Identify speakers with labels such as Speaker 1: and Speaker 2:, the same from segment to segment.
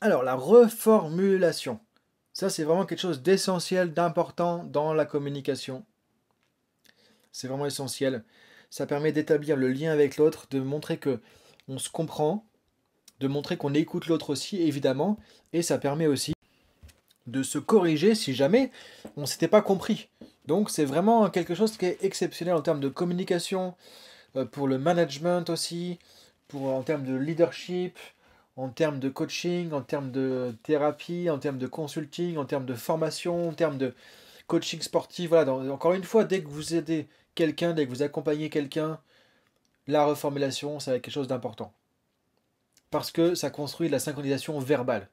Speaker 1: Alors, la reformulation. Ça, c'est vraiment quelque chose d'essentiel, d'important dans la communication. C'est vraiment essentiel. Ça permet d'établir le lien avec l'autre, de montrer que on se comprend, de montrer qu'on écoute l'autre aussi, évidemment, et ça permet aussi de se corriger si jamais on ne s'était pas compris. Donc c'est vraiment quelque chose qui est exceptionnel en termes de communication, euh, pour le management aussi, pour, en termes de leadership, en termes de coaching, en termes de thérapie, en termes de consulting, en termes de formation, en termes de coaching sportif. Voilà, encore une fois, dès que vous aidez quelqu'un, dès que vous accompagnez quelqu'un, la reformulation, ça va quelque chose d'important. Parce que ça construit la synchronisation verbale.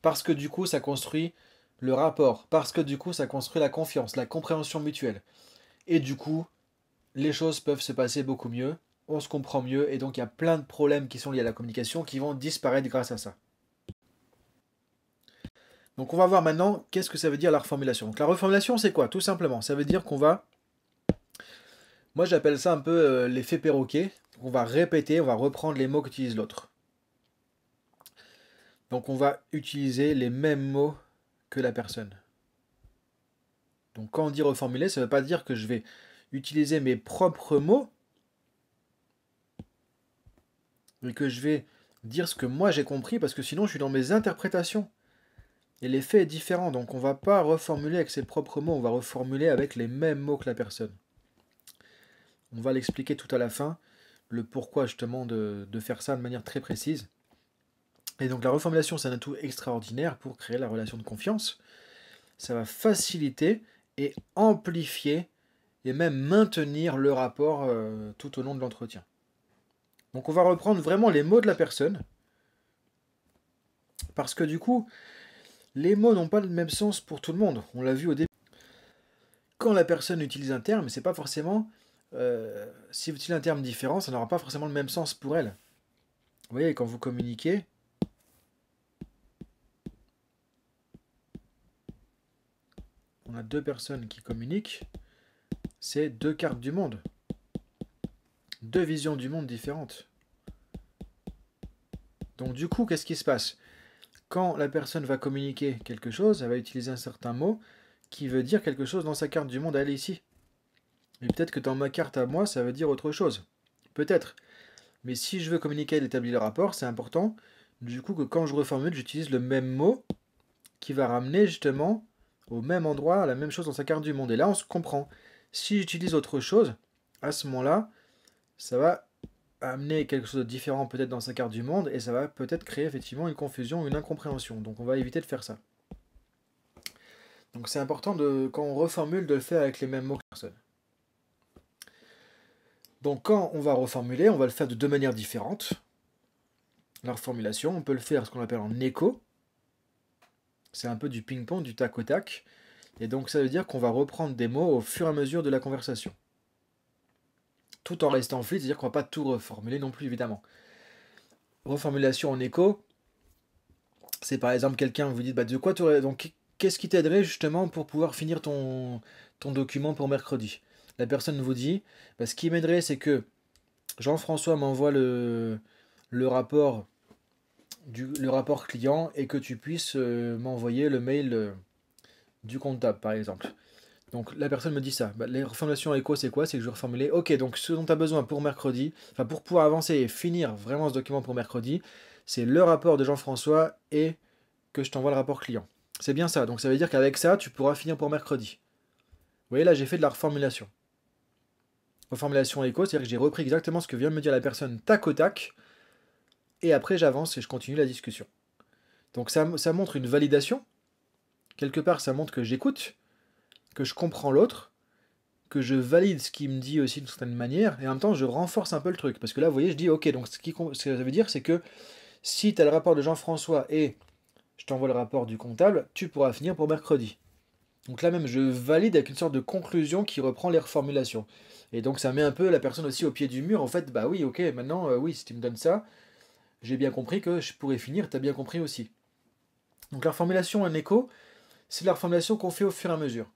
Speaker 1: Parce que du coup, ça construit le rapport. Parce que du coup, ça construit la confiance, la compréhension mutuelle. Et du coup, les choses peuvent se passer beaucoup mieux on se comprend mieux, et donc il y a plein de problèmes qui sont liés à la communication qui vont disparaître grâce à ça. Donc on va voir maintenant qu'est-ce que ça veut dire la reformulation. Donc la reformulation c'est quoi Tout simplement, ça veut dire qu'on va... Moi j'appelle ça un peu euh, l'effet perroquet. On va répéter, on va reprendre les mots qu'utilise l'autre. Donc on va utiliser les mêmes mots que la personne. Donc quand on dit reformuler, ça ne veut pas dire que je vais utiliser mes propres mots, mais que je vais dire ce que moi j'ai compris, parce que sinon je suis dans mes interprétations. Et l'effet est différent, donc on ne va pas reformuler avec ses propres mots, on va reformuler avec les mêmes mots que la personne. On va l'expliquer tout à la fin, le pourquoi justement de, de faire ça de manière très précise. Et donc la reformulation, c'est un atout extraordinaire pour créer la relation de confiance. Ça va faciliter et amplifier et même maintenir le rapport euh, tout au long de l'entretien. Donc on va reprendre vraiment les mots de la personne. Parce que du coup, les mots n'ont pas le même sens pour tout le monde. On l'a vu au début. Quand la personne utilise un terme, c'est pas forcément. Euh, si vous utilisez un terme différent, ça n'aura pas forcément le même sens pour elle. Vous voyez, quand vous communiquez, on a deux personnes qui communiquent, c'est deux cartes du monde deux visions du monde différentes. Donc du coup, qu'est-ce qui se passe Quand la personne va communiquer quelque chose, elle va utiliser un certain mot qui veut dire quelque chose dans sa carte du monde, elle est ici. mais peut-être que dans ma carte à moi, ça veut dire autre chose. Peut-être. Mais si je veux communiquer et établir le rapport, c'est important, du coup, que quand je reformule, j'utilise le même mot qui va ramener justement au même endroit, à la même chose dans sa carte du monde. Et là, on se comprend. Si j'utilise autre chose, à ce moment-là, ça va amener quelque chose de différent peut-être dans sa carte du monde et ça va peut-être créer effectivement une confusion, une incompréhension. Donc on va éviter de faire ça. Donc c'est important de, quand on reformule de le faire avec les mêmes mots que personne. Donc quand on va reformuler, on va le faire de deux manières différentes. La reformulation, on peut le faire ce qu'on appelle en écho. C'est un peu du ping-pong, du tac au tac. Et donc ça veut dire qu'on va reprendre des mots au fur et à mesure de la conversation tout en restant fluide, c'est-à-dire qu'on ne va pas tout reformuler non plus, évidemment. Reformulation en écho, c'est par exemple quelqu'un, vous dit bah, de quoi tu donc qu'est-ce qui t'aiderait justement pour pouvoir finir ton, ton document pour mercredi La personne vous dit, bah, ce qui m'aiderait, c'est que Jean-François m'envoie le, le rapport du, le rapport client et que tu puisses euh, m'envoyer le mail euh, du comptable, par exemple. Donc la personne me dit ça. Bah, les reformulations écho c'est quoi C'est que je vais reformuler. Ok, donc ce dont tu as besoin pour mercredi, enfin pour pouvoir avancer et finir vraiment ce document pour mercredi, c'est le rapport de Jean-François et que je t'envoie le rapport client. C'est bien ça. Donc ça veut dire qu'avec ça, tu pourras finir pour mercredi. Vous voyez, là, j'ai fait de la reformulation. Reformulation écho, c'est-à-dire que j'ai repris exactement ce que vient de me dire la personne tac au tac. Et après, j'avance et je continue la discussion. Donc ça montre une validation. Quelque part, ça montre que j'écoute que je comprends l'autre, que je valide ce qu'il me dit aussi d'une certaine manière, et en même temps je renforce un peu le truc. Parce que là, vous voyez, je dis, ok, donc ce, qui, ce que ça veut dire, c'est que si tu as le rapport de Jean-François et je t'envoie le rapport du comptable, tu pourras finir pour mercredi. Donc là même, je valide avec une sorte de conclusion qui reprend les reformulations. Et donc ça met un peu la personne aussi au pied du mur, en fait, bah oui, ok, maintenant, euh, oui, si tu me donnes ça, j'ai bien compris que je pourrais finir, t'as bien compris aussi. Donc la reformulation en écho, c'est la reformulation qu'on fait au fur et à mesure.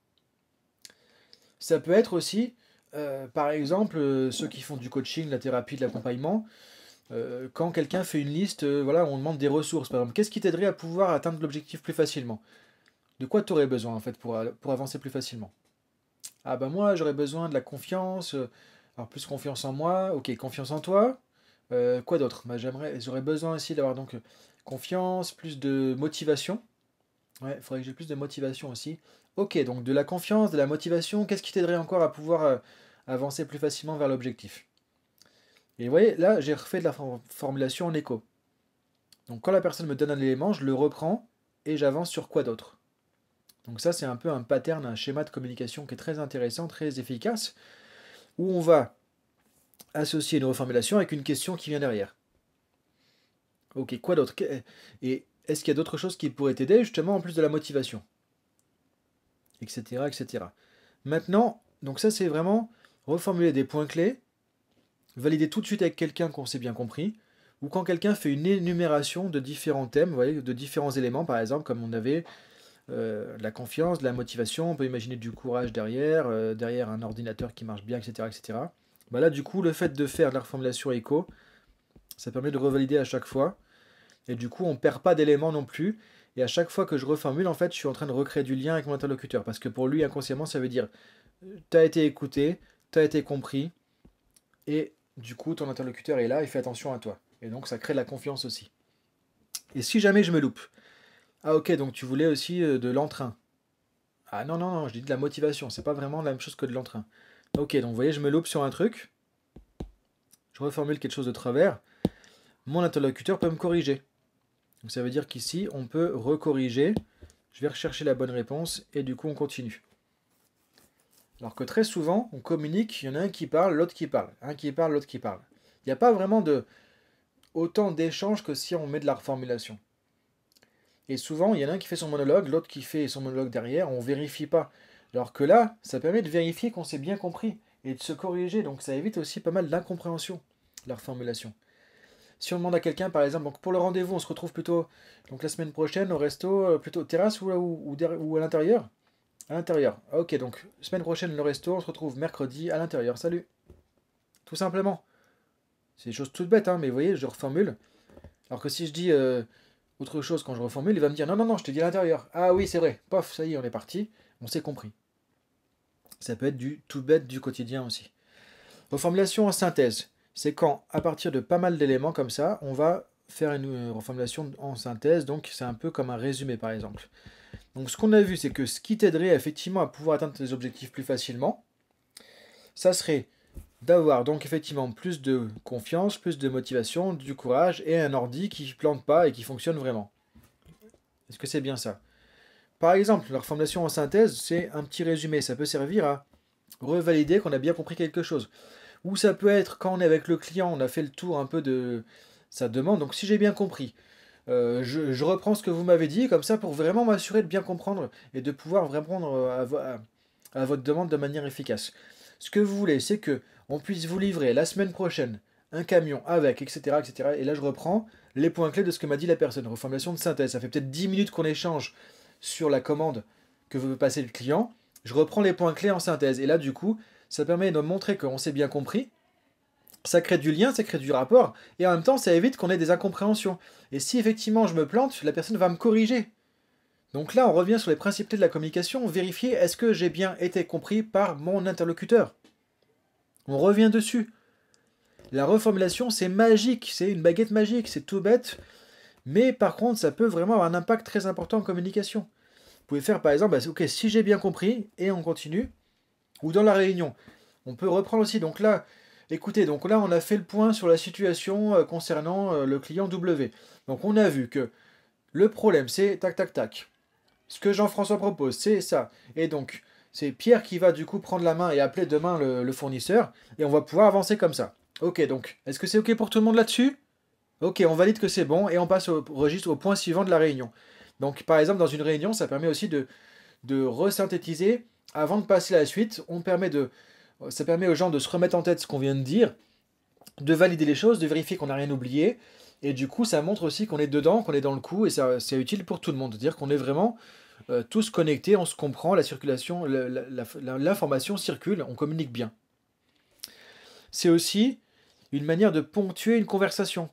Speaker 1: Ça peut être aussi, euh, par exemple, euh, ceux qui font du coaching, de la thérapie, de l'accompagnement, euh, quand quelqu'un fait une liste, voilà, on demande des ressources, par exemple, qu'est-ce qui t'aiderait à pouvoir atteindre l'objectif plus facilement De quoi tu aurais besoin, en fait, pour, pour avancer plus facilement Ah ben moi, j'aurais besoin de la confiance, alors plus confiance en moi, ok, confiance en toi, quoi d'autre bah, j'aimerais, J'aurais besoin aussi d'avoir donc confiance, plus de motivation, ouais, il faudrait que j'ai plus de motivation aussi, Ok, donc de la confiance, de la motivation, qu'est-ce qui t'aiderait encore à pouvoir euh, avancer plus facilement vers l'objectif Et vous voyez, là, j'ai refait de la formulation en écho. Donc quand la personne me donne un élément, je le reprends et j'avance sur quoi d'autre Donc ça, c'est un peu un pattern, un schéma de communication qui est très intéressant, très efficace, où on va associer une reformulation avec une question qui vient derrière. Ok, quoi d'autre Et est-ce qu'il y a d'autres choses qui pourraient t'aider, justement, en plus de la motivation etc., etc. Maintenant, donc ça c'est vraiment reformuler des points clés, valider tout de suite avec quelqu'un qu'on s'est bien compris, ou quand quelqu'un fait une énumération de différents thèmes, de différents éléments, par exemple, comme on avait euh, la confiance, la motivation, on peut imaginer du courage derrière, euh, derrière un ordinateur qui marche bien, etc. etc. Bah là, du coup, le fait de faire de la reformulation écho, ça permet de revalider à chaque fois, et du coup, on ne perd pas d'éléments non plus, et à chaque fois que je reformule, en fait, je suis en train de recréer du lien avec mon interlocuteur. Parce que pour lui, inconsciemment, ça veut dire euh, t'as été écouté, t'as été compris, et du coup, ton interlocuteur est là et fait attention à toi. Et donc, ça crée de la confiance aussi. Et si jamais je me loupe Ah, ok, donc tu voulais aussi euh, de l'entrain. Ah, non, non, non, je dis de la motivation. C'est pas vraiment la même chose que de l'entrain. Ok, donc vous voyez, je me loupe sur un truc. Je reformule quelque chose de travers. Mon interlocuteur peut me corriger. Donc ça veut dire qu'ici, on peut recorriger. Je vais rechercher la bonne réponse et du coup, on continue. Alors que très souvent, on communique, il y en a un qui parle, l'autre qui parle, un qui parle, l'autre qui parle. Il n'y a pas vraiment de autant d'échanges que si on met de la reformulation. Et souvent, il y en a un qui fait son monologue, l'autre qui fait son monologue derrière, on ne vérifie pas. Alors que là, ça permet de vérifier qu'on s'est bien compris et de se corriger, donc ça évite aussi pas mal d'incompréhension, la reformulation si on demande à quelqu'un, par exemple, donc pour le rendez-vous, on se retrouve plutôt donc la semaine prochaine au resto, euh, plutôt terrasse ou, ou, ou à l'intérieur À l'intérieur. Ok, donc semaine prochaine le resto, on se retrouve mercredi à l'intérieur. Salut. Tout simplement. C'est des choses toutes bêtes, hein, mais vous voyez, je reformule. Alors que si je dis euh, autre chose quand je reformule, il va me dire non, non, non, je te dis à l'intérieur. Ah oui, c'est vrai. Pof, ça y est, on est parti. On s'est compris. Ça peut être du tout bête du quotidien aussi. Reformulation en synthèse c'est quand, à partir de pas mal d'éléments comme ça, on va faire une euh, reformulation en synthèse, donc c'est un peu comme un résumé par exemple. Donc ce qu'on a vu, c'est que ce qui t'aiderait effectivement à pouvoir atteindre tes objectifs plus facilement, ça serait d'avoir donc effectivement plus de confiance, plus de motivation, du courage et un ordi qui ne plante pas et qui fonctionne vraiment. Est-ce que c'est bien ça Par exemple, la reformulation en synthèse, c'est un petit résumé, ça peut servir à revalider qu'on a bien compris quelque chose. Ou ça peut être quand on est avec le client, on a fait le tour un peu de sa demande. Donc si j'ai bien compris, euh, je, reprends ce que vous m'avez dit, comme ça pour vraiment m'assurer de bien comprendre et de pouvoir répondre euh, à, votre demande de manière efficace. Ce que vous voulez, c'est que on puisse vous livrer la semaine prochaine un camion avec, etc., etc. Et là, je reprends les points clés de ce que m'a dit la personne. Reformulation de synthèse. Ça fait peut-être 10 minutes qu'on échange sur la commande que veut passer le client. Je reprends les points clés en synthèse. Et là, du coup, ça permet de montrer qu'on s'est bien compris, ça crée du lien, ça crée du rapport, et en même temps, ça évite qu'on ait des incompréhensions. Et si effectivement je me plante, la personne va me corriger. Donc là, on revient sur les principes de la communication, vérifier est-ce que j'ai bien été compris par mon interlocuteur. On revient dessus. La reformulation, c'est magique, c'est une baguette magique, c'est tout bête, mais par contre, ça peut vraiment avoir un impact très important en communication. Vous pouvez faire par exemple, bah, ok, si j'ai bien compris, et on continue, ou dans la réunion. On peut reprendre aussi. Donc là, écoutez, donc là, on a fait le point sur la situation euh, concernant euh, le client W. Donc on a vu que le problème, c'est tac, tac, tac. Ce que Jean-François propose, c'est ça. Et donc, c'est Pierre qui va du coup prendre la main et appeler demain le, fournisseur, et on va pouvoir avancer comme ça. Ok, donc, est-ce que c'est ok pour tout le monde là-dessus Ok, on valide que c'est bon, et on passe au registre au point suivant de la réunion. Donc, par exemple, dans une réunion, ça permet aussi de, de resynthétiser avant de passer à la suite, on permet de, ça permet aux gens de se remettre en tête ce qu'on vient de dire, de valider les choses, de vérifier qu'on n'a rien oublié. Et du coup, ça montre aussi qu'on est dedans, qu'on est dans le coup, et c'est utile pour tout le monde de dire qu'on est vraiment euh, tous connectés, on se comprend, la circulation, l'information circule, on communique bien. C'est aussi une manière de ponctuer une conversation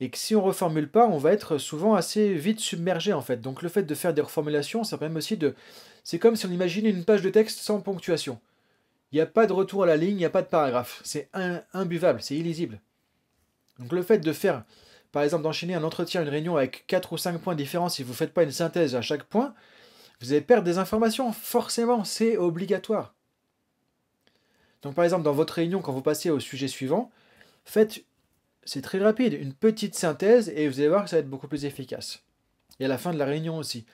Speaker 1: et que si on reformule pas, on va être souvent assez vite submergé en fait. Donc le fait de faire des reformulations, ça permet aussi de... C'est comme si on imaginait une page de texte sans ponctuation. Il n'y a pas de retour à la ligne, il n'y a pas de paragraphe. C'est imbuvable, c'est illisible. Donc le fait de faire, par exemple, d'enchaîner un entretien, une réunion avec 4 ou 5 points différents, si vous ne faites pas une synthèse à chaque point, vous allez perdre des informations, forcément, c'est obligatoire. Donc par exemple, dans votre réunion, quand vous passez au sujet suivant, faites c'est très rapide, une petite synthèse et vous allez voir que ça va être beaucoup plus efficace. Et à la fin de la réunion aussi.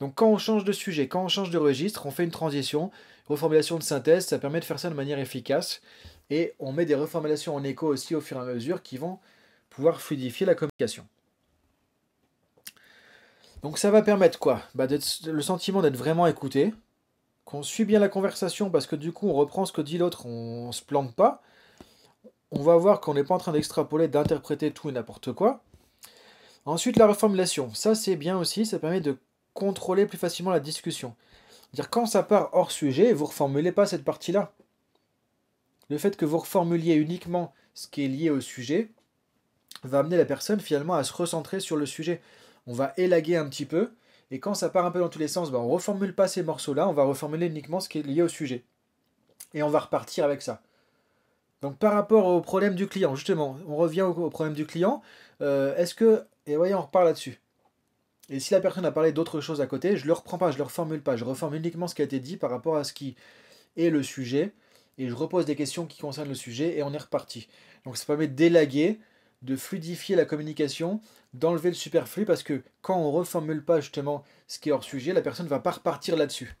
Speaker 1: Donc quand on change de sujet, quand on change de registre, on fait une transition, reformulation de synthèse, ça permet de faire ça de manière efficace. Et on met des reformulations en écho aussi au fur et à mesure qui vont pouvoir fluidifier la communication. Donc ça va permettre quoi bah, Le sentiment d'être vraiment écouté, qu'on suit bien la conversation parce que du coup on reprend ce que dit l'autre, on, on se plante pas, on va voir qu'on n'est pas en train d'extrapoler, d'interpréter tout et n'importe quoi. Ensuite, la reformulation. Ça, c'est bien aussi, ça permet de contrôler plus facilement la discussion. Dire quand ça part hors sujet, vous reformulez pas cette partie-là. Le fait que vous reformuliez uniquement ce qui est lié au sujet va amener la personne finalement à se recentrer sur le sujet. On va élaguer un petit peu, et quand ça part un peu dans tous les sens, on ben, on reformule pas ces morceaux-là, on va reformuler uniquement ce qui est lié au sujet. Et on va repartir avec ça. Donc par rapport au problème du client, justement, on revient au, problème du client. Euh, est-ce que... Et voyez, on repart là-dessus. Et si la personne a parlé d'autre chose à côté, je ne le reprends pas, je ne le reformule pas, je reforme uniquement ce qui a été dit par rapport à ce qui est le sujet, et je repose des questions qui concernent le sujet, et on est reparti. Donc ça permet d'élaguer, de fluidifier la communication, d'enlever le superflu, parce que quand on reformule pas justement ce qui est hors sujet, la personne ne va pas repartir là-dessus.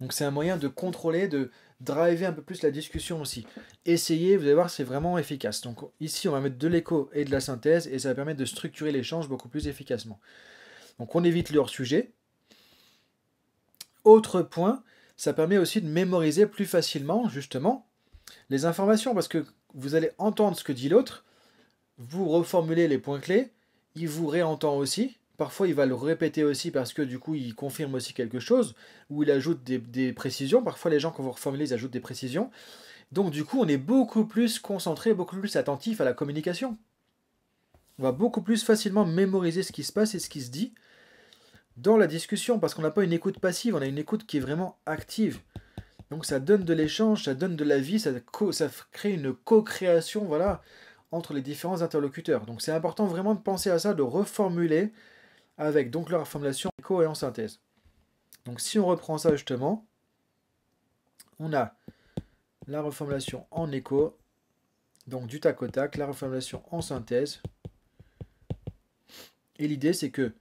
Speaker 1: Donc c'est un moyen de contrôler, de driver un peu plus la discussion aussi. Essayez, vous allez voir, c'est vraiment efficace. Donc ici, on va mettre de l'écho et de la synthèse et ça va permettre de structurer l'échange beaucoup plus efficacement. Donc on évite le hors-sujet. Autre point, ça permet aussi de mémoriser plus facilement, justement, les informations parce que vous allez entendre ce que dit l'autre, vous reformulez les points clés, il vous réentend aussi, Parfois, il va le répéter aussi parce que du coup, il confirme aussi quelque chose, ou il ajoute des, précisions. Parfois, les gens, quand vont reformuler, ils ajoutent des précisions. Donc, du coup, on est beaucoup plus concentré, beaucoup plus attentif à la communication. On va beaucoup plus facilement mémoriser ce qui se passe et ce qui se dit dans la discussion, parce qu'on n'a pas une écoute passive, on a une écoute qui est vraiment active. Donc, ça donne de l'échange, ça donne de la vie, ça, ça crée une co-création, voilà, entre les différents interlocuteurs. Donc, c'est important vraiment de penser à ça, de reformuler avec donc leur formulation en écho et en synthèse. Donc si on reprend ça justement, on a la reformulation en écho, donc du tac au tac, la reformulation en synthèse. Et l'idée c'est que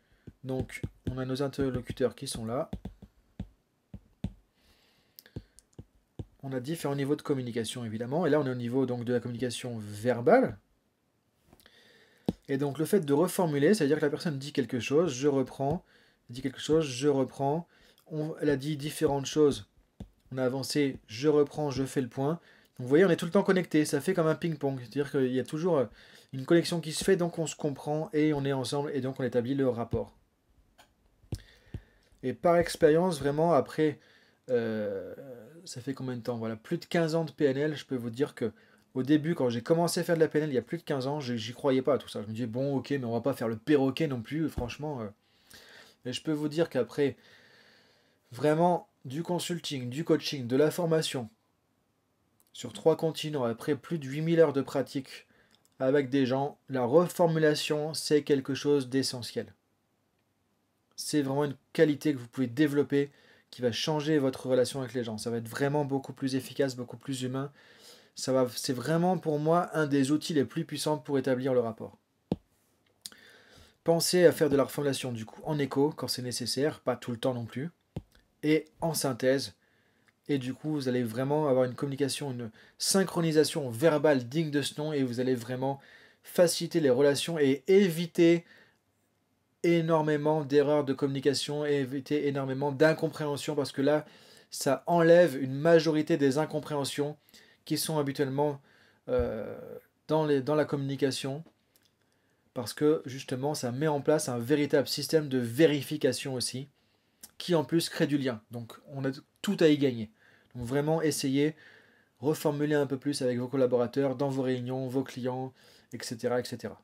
Speaker 1: donc on a nos interlocuteurs qui sont là. On a différents niveaux de communication évidemment, et là on est au niveau donc de la communication verbale, et donc le fait de reformuler, c'est-à-dire que la personne dit quelque chose, je reprends, dit quelque chose, je reprends, on, elle a dit différentes choses, on a avancé, je reprends, je fais le point. Donc vous voyez, on est tout le temps connecté, ça fait comme un ping-pong, c'est-à-dire qu'il y a toujours euh, une connexion qui se fait, donc on se comprend et on est ensemble et donc on établit le rapport. Et par expérience, vraiment, après, euh, ça fait combien de temps Voilà, plus de 15 ans de PNL, je peux vous dire que au début, quand j'ai commencé à faire de la PNL il y a plus de 15 ans, j'y croyais pas à tout ça. Je me disais, bon, ok, mais on va pas faire le perroquet non plus, franchement. Euh. Mais je peux vous dire qu'après, vraiment, du consulting, du coaching, de la formation, sur trois continents, après plus de 8000 heures de pratique avec des gens, la reformulation, c'est quelque chose d'essentiel. C'est vraiment une qualité que vous pouvez développer qui va changer votre relation avec les gens. Ça va être vraiment beaucoup plus efficace, beaucoup plus humain c'est vraiment pour moi un des outils les plus puissants pour établir le rapport. Pensez à faire de la reformulation du coup en écho quand c'est nécessaire, pas tout le temps non plus, et en synthèse. Et du coup, vous allez vraiment avoir une communication, une synchronisation verbale digne de ce nom, et vous allez vraiment faciliter les relations et éviter énormément d'erreurs de communication et éviter énormément d'incompréhension parce que là, ça enlève une majorité des incompréhensions qui sont habituellement euh, dans, dans la communication, parce que justement ça met en place un véritable système de vérification aussi, qui en plus crée du lien. Donc on a tout à y gagner. Donc vraiment essayez, reformuler un peu plus avec vos collaborateurs, dans vos réunions, vos clients, etc. etc.